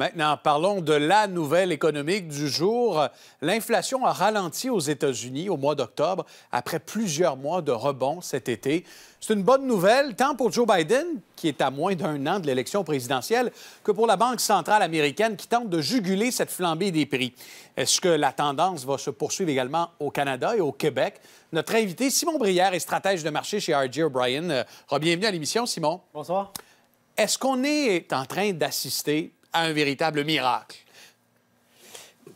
Maintenant, parlons de la nouvelle économique du jour. L'inflation a ralenti aux États-Unis au mois d'octobre après plusieurs mois de rebond cet été. C'est une bonne nouvelle tant pour Joe Biden, qui est à moins d'un an de l'élection présidentielle, que pour la Banque centrale américaine qui tente de juguler cette flambée des prix. Est-ce que la tendance va se poursuivre également au Canada et au Québec? Notre invité, Simon Brière, est stratège de marché chez R.J. O'Brien. Euh, Bienvenue à l'émission, Simon. Bonsoir. Est-ce qu'on est en train d'assister à un véritable miracle?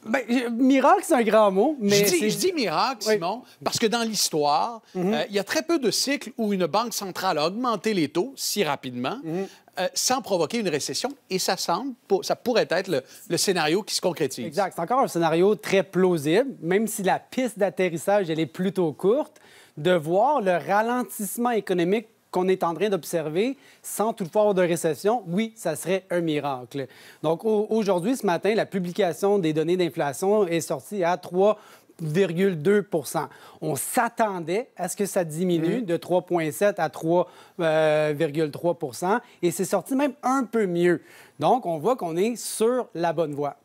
Ben, miracle, c'est un grand mot, mais... Je dis, miracle, Simon, parce que dans l'histoire, mhm. euh, il y a très peu de cycles où une banque centrale a augmenté les taux si rapidement mhm. euh, sans provoquer une récession, et ça semble, ça pourrait être le, scénario qui se concrétise. Exact. C'est encore un scénario très plausible, même si la piste d'atterrissage, elle est plutôt courte, de voir le ralentissement économique qu'on est en train d'observer sans toutefois avoir de récession, oui, ça serait un miracle. Donc aujourd'hui, ce matin, la publication des données d'inflation est sortie à 3,2 On s'attendait à ce que ça diminue mm-hmm. de 3,7 à 3,3 euh, et c'est sorti même un peu mieux. Donc, on voit qu'on est sur la bonne voie.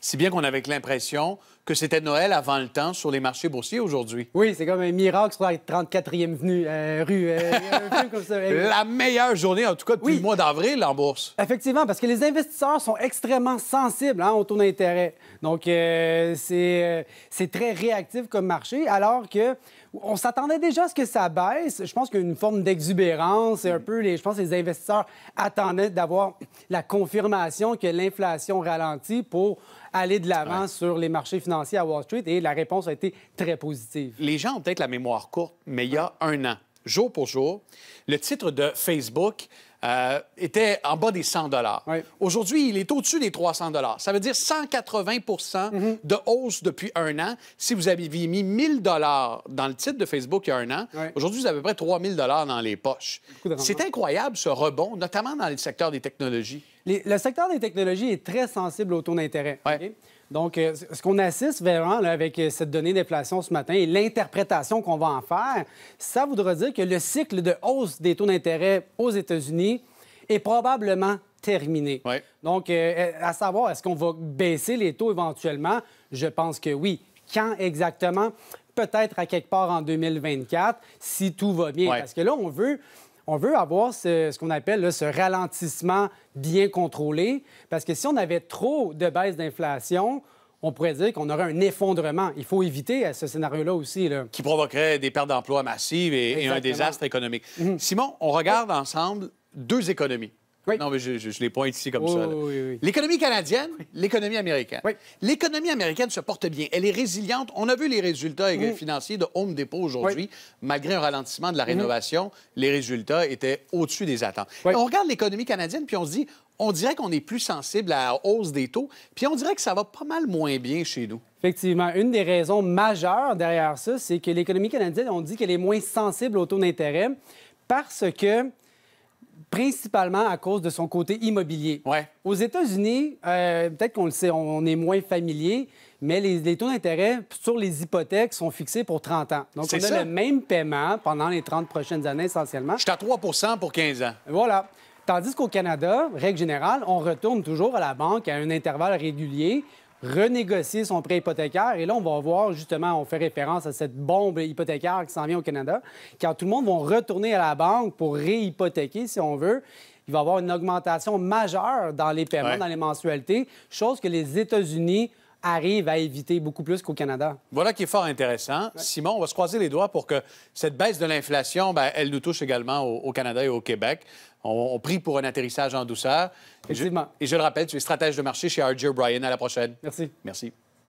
Si bien qu'on avait l'impression que c'était Noël avant le temps sur les marchés boursiers aujourd'hui. Oui, c'est comme un miracle sur la 34e venue, euh, rue. Euh, la meilleure journée, en tout cas, depuis le mois d'avril en bourse. Effectivement, parce que les investisseurs sont extrêmement sensibles hein, au taux d'intérêt. Donc, euh, c'est c'est très réactif comme marché, alors que on s'attendait déjà à ce que ça baisse. Je pense qu'une forme d'exubérance. Un peu, les, je pense que les investisseurs attendaient d'avoir la confirmation que l'inflation ralentit pour aller de l'avant sur les marchés financiers à Wall Street et la réponse a été très positive. Les gens ont peut-être la mémoire courte, mais il y a un an, jour pour jour, le titre de Facebook euh, était en bas des 100 dollars. Aujourd'hui, il est au-dessus des 300 dollars. Ça veut dire 180 mhm. de hausse depuis un an. Si vous aviez mis 1000 dollars dans le titre de Facebook il y a un an, aujourd'hui, vous avez à peu près 3000 dollars dans les poches. C'est incroyable ce rebond, notamment dans le secteur des technologies. le secteur des technologies est très sensible au taux d'intérêt. Oui. Donc, euh, ce qu'on assiste vraiment avec euh, cette donnée d'inflation ce matin et l'interprétation qu'on va en faire, ça voudra dire que le cycle de hausse des taux d'intérêt aux États-Unis est probablement terminé. Donc, euh, à savoir, est-ce qu'on va baisser les taux éventuellement? Je pense que oui. Quand exactement? Peut-être à quelque part en 2024, si tout va bien. Parce que là, on veut on veut avoir ce, qu'on appelle ce ralentissement bien contrôlé, parce que si on avait trop de baisse d'inflation, on pourrait dire qu'on aurait un effondrement. Il faut éviter euh, ce scénario-là aussi. Qui provoquerait des pertes d'emplois massives et, un désastre économique. Mhm. Simon, on regarde ensemble deux économies. Non, mais je, les pointe ici comme ça. L'économie canadienne, l'économie américaine. L'économie américaine se porte bien. Elle est résiliente. On a vu les résultats financiers de Home Depot aujourd'hui. Malgré un ralentissement de la mmh. rénovation, les résultats étaient au-dessus des attentes. On regarde l'économie canadienne, puis on se dit, on dirait qu'on est plus sensible à la hausse des taux, puis on dirait que ça va pas mal moins bien chez nous. Effectivement. Une des raisons majeures derrière ça, c'est que l'économie canadienne, on dit qu'elle est moins sensible aux taux d'intérêt parce que principalement à cause de son côté immobilier. Aux États-Unis, euh, peut-être qu'on le sait, on est moins familier, mais les, taux d'intérêt sur les hypothèques sont fixés pour 30 ans. Donc, on a le même paiement pendant les 30 prochaines années essentiellement. Je à 3 pour 15 ans. Voilà. Tandis qu'au Canada, règle générale, on retourne toujours à la banque à un intervalle régulier renégocier son prêt hypothécaire. Et là, on va voir, justement, on fait référence à cette bombe hypothécaire qui s'en vient au Canada, quand tout le monde va retourner à la banque pour réhypothéquer, si on veut il va y avoir une augmentation majeure dans les paiements, dans les mensualités, chose que les États-Unis arrive à éviter beaucoup plus qu'au Canada. Voilà qui est fort intéressant. Simon, on va se croiser les doigts pour que cette baisse de l'inflation, ben, elle nous touche également au, Canada et au Québec. On, prie pour un atterrissage en douceur. Et je, le rappelle, tu es stratège de marché chez RJ Bryan. À la prochaine. Merci. Merci.